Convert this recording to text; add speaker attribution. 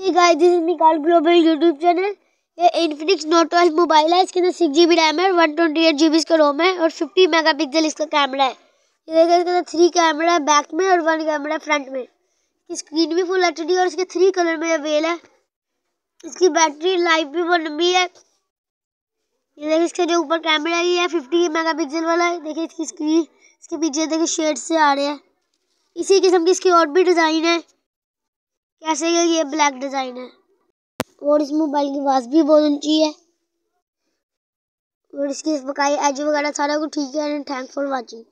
Speaker 1: he guys this is me global YouTube channel ये Infinix note twelve mobile है इसके अंदर सिक्स जी बी रैम है one twenty eight G B इसका ROM है और फिफ्टी मेगा पिक्सल इसका कैमरा है ये देखिए इसके अंदर थ्री कैमरा है बैक में और वन कैमरा है फ्रंट में इसकी स्क्रीन भी फुल एच डी और इसके थ्री कलर में अवेल है इसकी बैटरी लाइफ भी वन लंबी है ये देखिए इसका जो ऊपर कैमरा है फिफ्टी मेगा पिक्सल वाला है देखिए इसकी स्क्रीन इसके पीछे देखिए शेड से आ रहे हैं इसी किस्म की इसकी और भी डिज़ाइन है कैसे ये, ये ब्लैक डिज़ाइन है और इस मोबाइल की आवाज़ भी बहुत ऊंची है और इसकी बकाई एज वगैरह सारा कुछ ठीक है थैंक फॉर वाचिंग